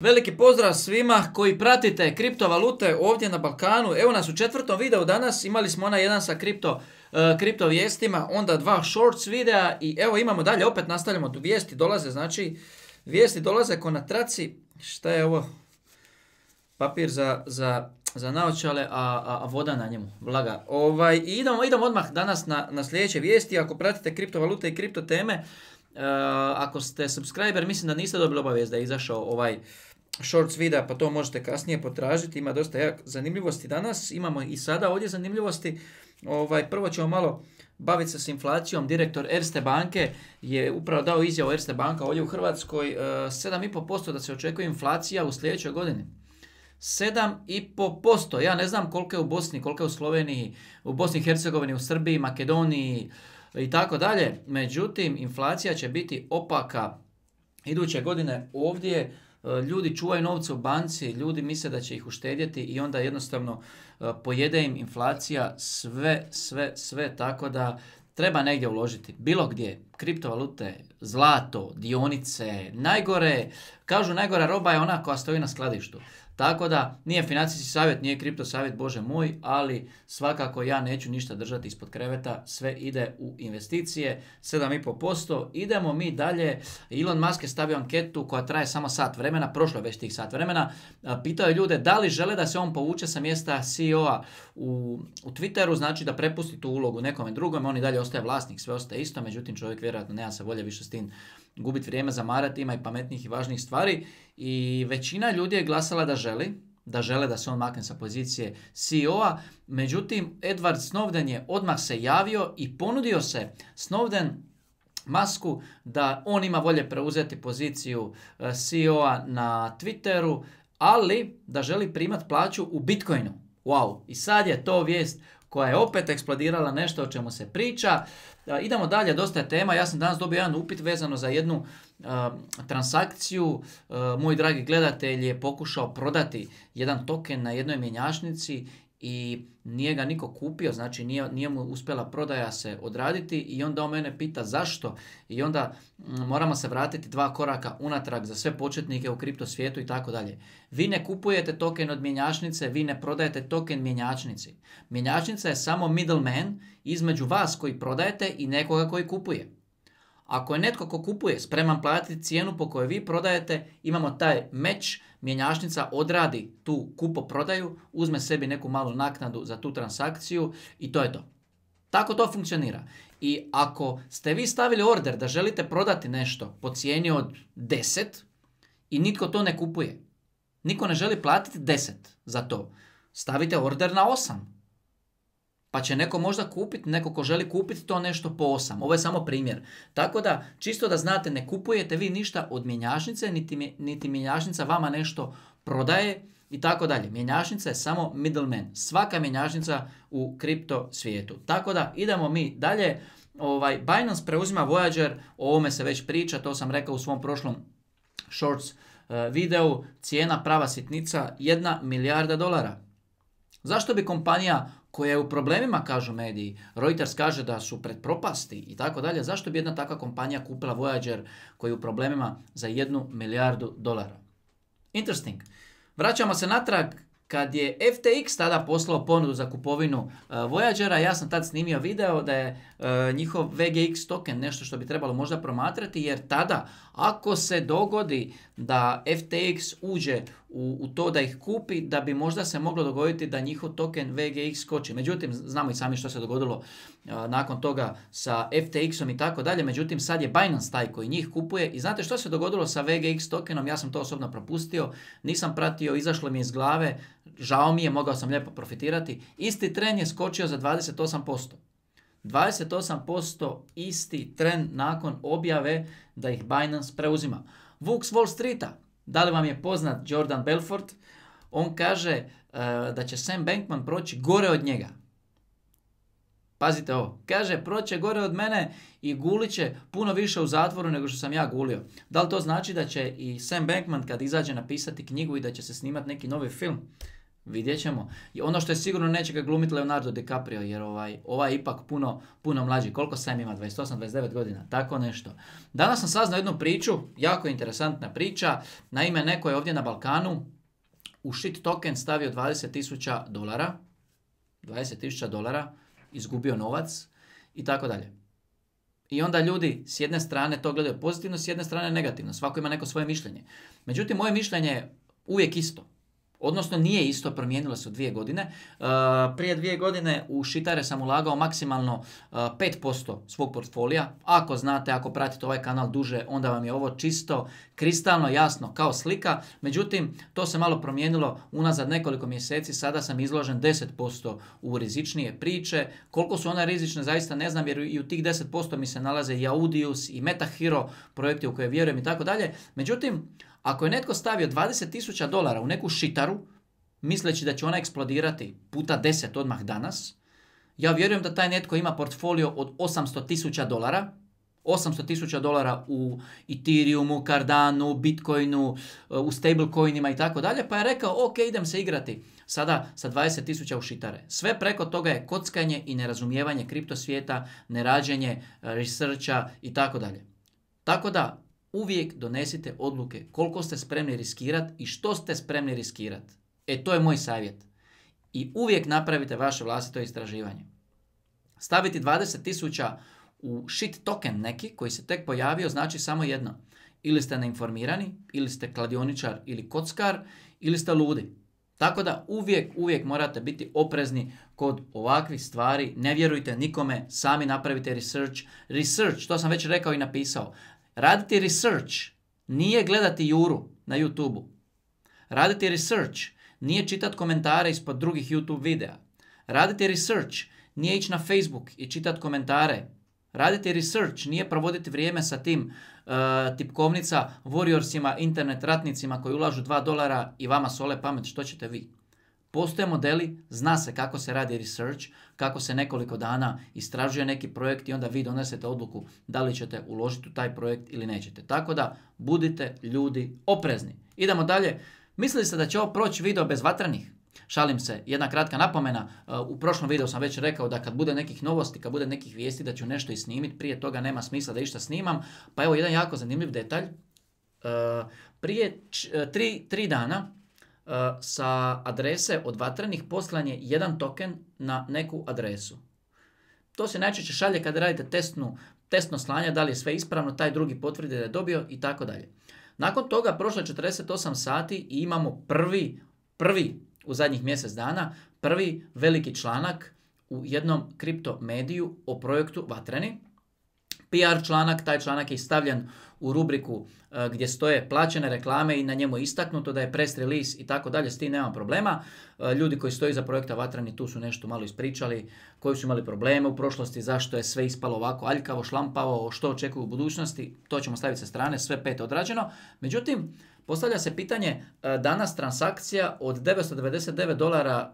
Veliki pozdrav svima koji pratite kriptovalute ovdje na Balkanu. Evo nas u četvrtom videu danas, imali smo onaj jedan sa kripto, e, vijestima, onda dva shorts videa i evo imamo dalje, opet nastavljamo tu vijesti, dolaze znači, vijesti dolaze ko na traci, šta je ovo, papir za, za, naočale, a, a, voda na njemu, vlaga. Ovaj, idemo, idemo odmah danas na, na sljedeće vijesti, ako pratite kriptovalute i kriptoteme, uh, e, ako ste subscriber, mislim da niste dobili obavijest da je izašao ovaj shorts videa, pa to možete kasnije potražiti, ima dosta jak zanimljivosti danas, imamo i sada ovdje zanimljivosti. Ovaj, prvo ćemo malo baviti se s inflacijom. Direktor Erste banke je upravo dao izjavu Erste banka ovdje u Hrvatskoj 7,5% e, da se očekuje inflacija u sljedećoj godini. 7,5%. Ja ne znam koliko je u Bosni, koliko je u Sloveniji, u Bosni i Hercegovini, u Srbiji, Makedoniji i tako dalje. Međutim, inflacija će biti opaka iduće godine ovdje E, ljudi čuvaju novce u banci, ljudi misle da će ih uštedjeti i onda jednostavno e, pojede im inflacija sve, sve, sve tako da treba negdje uložiti. Bilo gdje, kriptovalute, zlato, dionice, najgore, kažu najgora roba je ona koja stoji na skladištu. Tako da nije financijski savjet, nije kripto savjet, bože moj, ali svakako ja neću ništa držati ispod kreveta, sve ide u investicije, 7,5%. Idemo mi dalje, Elon Musk je stavio anketu koja traje samo sat vremena, prošlo je već tih sat vremena, pitao je ljude da li žele da se on povuče sa mjesta CEO-a u, Twitteru, znači da prepusti tu ulogu nekome drugome, on i dalje ostaje vlasnik, sve ostaje isto, međutim čovjek vjerojatno nema se volje više s tim gubiti vrijeme, zamarati, ima i pametnih i važnih stvari. I većina ljudi je glasala da želi, da žele da se on makne sa pozicije CEO-a. Međutim, Edward Snowden je odmah se javio i ponudio se Snowden masku da on ima volje preuzeti poziciju e, CEO-a na Twitteru, ali da želi primati plaću u Bitcoinu. Wow, i sad je to vijest koja je opet eksplodirala nešto o čemu se priča. E, idemo dalje, dosta je tema. Ja sam danas dobio jedan upit vezano za jednu e, transakciju. E, moj dragi gledatelj je pokušao prodati jedan token na jednoj mjenjačnici i nije ga niko kupio, znači nije, nije mu uspjela prodaja se odraditi i onda on mene pita zašto i onda mm, moramo se vratiti dva koraka unatrag za sve početnike u kripto svijetu i tako dalje. Vi ne kupujete token od mjenjačnice, vi ne prodajete token mjenjačnici. Mjenjačnica je samo middleman između vas koji prodajete i nekoga koji kupuje. Ako je netko ko kupuje spreman platiti cijenu po kojoj vi prodajete, imamo taj meč, mjenjačnica odradi tu kupo prodaju, uzme sebi neku malu naknadu za tu transakciju i to je to. Tako to funkcionira. I ako ste vi stavili order da želite prodati nešto po cijeni od 10 i nitko to ne kupuje, niko ne želi platiti 10 za to, stavite order na 8 pa će neko možda kupiti, neko ko želi kupiti to nešto po osam, Ovo je samo primjer. Tako da, čisto da znate, ne kupujete vi ništa od mjenjačnice, niti, niti mjenjačnica vama nešto prodaje i tako dalje. Mjenjačnica je samo middleman. Svaka mjenjačnica u kripto svijetu. Tako da, idemo mi dalje. Ovaj, Binance preuzima Voyager, o ovome se već priča, to sam rekao u svom prošlom shorts eh, videu. Cijena prava sitnica 1 milijarda dolara. Zašto bi kompanija koja je u problemima, kažu mediji. Reuters kaže da su pred propasti i tako dalje. Zašto bi jedna takva kompanija kupila Voyager koji je u problemima za jednu milijardu dolara? Interesting. Vraćamo se natrag kad je FTX tada poslao ponudu za kupovinu e, Voyagera, ja sam tad snimio video da je e, njihov VGX token nešto što bi trebalo možda promatrati, jer tada ako se dogodi da FTX uđe u, to da ih kupi da bi možda se moglo dogoditi da njihov token VGX skoči. Međutim, znamo i sami što se dogodilo nakon toga sa FTX-om i tako dalje. Međutim, sad je Binance taj koji njih kupuje i znate što se dogodilo sa VGX tokenom? Ja sam to osobno propustio, nisam pratio, izašlo mi je iz glave, žao mi je, mogao sam lijepo profitirati. Isti tren je skočio za 28%. 28% isti tren nakon objave da ih Binance preuzima. Vux Wall Streeta, da li vam je poznat Jordan Belfort, on kaže eh, da će Sam Bankman proći gore od njega. Pazite ovo, kaže proće gore od mene i gulit će puno više u zatvoru nego što sam ja gulio. Da li to znači da će i Sam Bankman kad izađe napisati knjigu i da će se snimati neki novi film? Vidjet ćemo. I ono što je sigurno neće ga glumiti Leonardo DiCaprio, jer ovaj, ovaj je ipak puno, puno mlađi. Koliko sam ima? 28-29 godina, tako nešto. Danas sam saznao jednu priču, jako interesantna priča. Naime, neko je ovdje na Balkanu u shit token stavio 20.000 dolara, 20.000 dolara, izgubio novac i tako dalje. I onda ljudi s jedne strane to gledaju pozitivno, s jedne strane negativno. Svako ima neko svoje mišljenje. Međutim, moje mišljenje je uvijek isto Odnosno nije isto, promijenilo se u dvije godine. E, prije dvije godine u šitare sam ulagao maksimalno 5% e, svog portfolija. Ako znate, ako pratite ovaj kanal duže, onda vam je ovo čisto, kristalno, jasno, kao slika. Međutim, to se malo promijenilo unazad nekoliko mjeseci. Sada sam izložen 10% u rizičnije priče. Koliko su one rizične, zaista ne znam, jer i u tih 10% mi se nalaze i Audius, i Metahero, projekti u koje vjerujem i tako dalje. Međutim, ako je netko stavio 20.000 dolara u neku šitaru, misleći da će ona eksplodirati puta 10 odmah danas, ja vjerujem da taj netko ima portfolio od 800.000 dolara, 800.000 dolara u Ethereumu, Cardanu, Bitcoinu, e, u stablecoinima i tako dalje, pa je rekao ok, idem se igrati sada sa 20.000 u šitare. Sve preko toga je kockanje i nerazumijevanje kriptosvijeta, nerađenje, e, researcha i tako dalje. Tako da, uvijek donesite odluke koliko ste spremni riskirati i što ste spremni riskirati. E to je moj savjet. I uvijek napravite vaše vlastito istraživanje. Staviti 20.000 u shit token neki koji se tek pojavio znači samo jedno. Ili ste neinformirani, ili ste kladioničar ili kockar, ili ste ludi. Tako da uvijek, uvijek morate biti oprezni kod ovakvih stvari. Ne vjerujte nikome, sami napravite research. Research, to sam već rekao i napisao. Raditi research nije gledati Juru na youtube Raditi research nije čitati komentare ispod drugih YouTube videa. Raditi research nije ići na Facebook i čitati komentare. Raditi research nije provoditi vrijeme sa tim e, tipkovnica, warriorsima, internet ratnicima koji ulažu 2 dolara i vama sole pamet što ćete vi. Postoje modeli, zna se kako se radi research, kako se nekoliko dana istražuje neki projekt i onda vi donesete odluku da li ćete uložiti u taj projekt ili nećete. Tako da budite ljudi oprezni. Idemo dalje. Mislili ste da će ovo proći video bez vatrenih? Šalim se, jedna kratka napomena, e, u prošlom videu sam već rekao da kad bude nekih novosti, kad bude nekih vijesti da ću nešto i snimiti, prije toga nema smisla da išta snimam. Pa evo jedan jako zanimljiv detalj. E, prije e, tri dana Eh, sa adrese od vatrenih poslanje jedan token na neku adresu. To se najčešće šalje kada radite testnu, testno slanje, da li je sve ispravno, taj drugi potvrdi da je dobio i tako dalje. Nakon toga prošlo 48 sati i imamo prvi, prvi u zadnjih mjesec dana, prvi veliki članak u jednom kripto mediju o projektu Vatreni. PR članak, taj članak je stavljen u rubriku e, gdje stoje plaćene reklame i na njemu je istaknuto da je press release i tako dalje, s tim nema problema. E, ljudi koji stoji za projekta Vatrani tu su nešto malo ispričali, koji su imali probleme u prošlosti, zašto je sve ispalo ovako aljkavo, šlampavo, što očekuju u budućnosti, to ćemo staviti sa strane, sve pet odrađeno. Međutim, Postavlja se pitanje e, danas transakcija od 999 dolara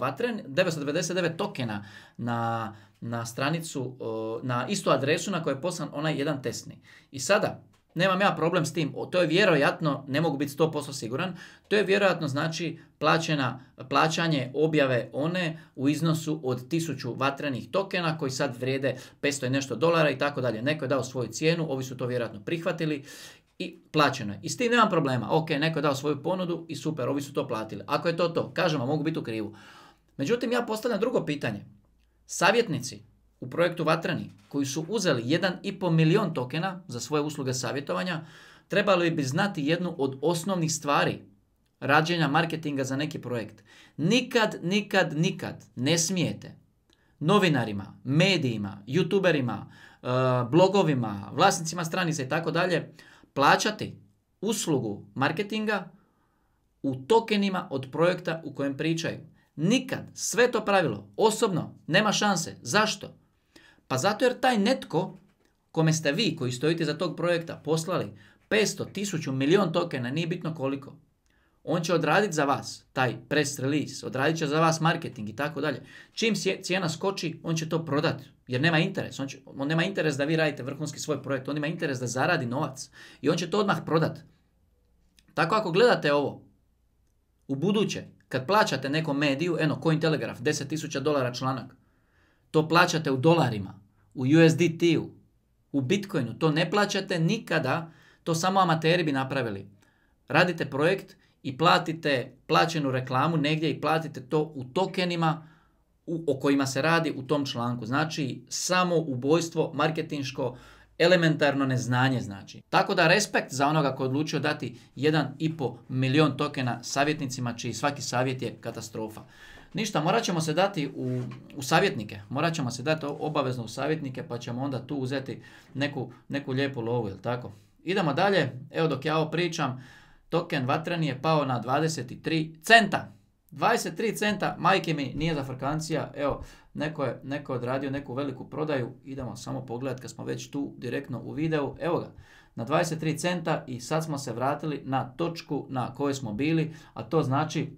vatren, 999 tokena na, na stranicu, na istu adresu na kojoj je poslan onaj jedan testni. I sada, Nemam ja problem s tim. To je vjerojatno, ne mogu biti 100% siguran, to je vjerojatno znači plaćena, plaćanje objave one u iznosu od 1000 vatrenih tokena koji sad vrijede 500 i nešto dolara i tako dalje. Neko je dao svoju cijenu, ovi su to vjerojatno prihvatili i plaćeno je. I s tim nemam problema. Ok, neko je dao svoju ponudu i super, ovi su to platili. Ako je to to, kažem mogu biti u krivu. Međutim, ja postavljam drugo pitanje. Savjetnici, u projektu Vatrani, koji su uzeli 1,5 milion tokena za svoje usluge savjetovanja, trebali bi znati jednu od osnovnih stvari rađenja marketinga za neki projekt. Nikad, nikad, nikad ne smijete novinarima, medijima, youtuberima, e, blogovima, vlasnicima stranica i tako dalje plaćati uslugu marketinga u tokenima od projekta u kojem pričaju. Nikad, sve to pravilo, osobno, nema šanse. Zašto? Pa zato jer taj netko kome ste vi koji stojite za tog projekta poslali 500, 1000, milion tokena, nije bitno koliko, on će odraditi za vas taj press release, odradit će za vas marketing i tako dalje. Čim cijena skoči, on će to prodati jer nema interes. On, nema interes da vi radite vrhunski svoj projekt, on ima interes da zaradi novac i on će to odmah prodati. Tako ako gledate ovo, u buduće, kad plaćate nekom mediju, eno, Cointelegraph, 10.000 dolara članak, to plaćate u dolarima, u USDT-u, u Bitcoinu. To ne plaćate nikada, to samo amateri bi napravili. Radite projekt i platite plaćenu reklamu negdje i platite to u tokenima u, o kojima se radi u tom članku. Znači, samo ubojstvo marketinško elementarno neznanje znači. Tako da respekt za onoga koji odlučio dati 1,5 milion tokena savjetnicima čiji svaki savjet je katastrofa. Ništa, morat ćemo se dati u, u savjetnike, morat ćemo se dati obavezno u savjetnike pa ćemo onda tu uzeti neku, neku lijepu lovu, jel tako? Idemo dalje, evo dok ja ovo pričam, token vatreni je pao na 23 centa. 23 centa, majke mi, nije za frkancija, evo, neko je, neko odradio neku veliku prodaju, idemo samo pogledat kad smo već tu direktno u videu, evo ga, na 23 centa i sad smo se vratili na točku na kojoj smo bili, a to znači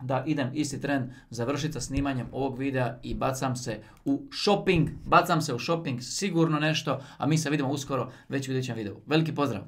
da idem isti tren završiti sa snimanjem ovog videa i bacam se u shopping, bacam se u shopping, sigurno nešto, a mi se vidimo uskoro već u idućem videu. Veliki pozdrav!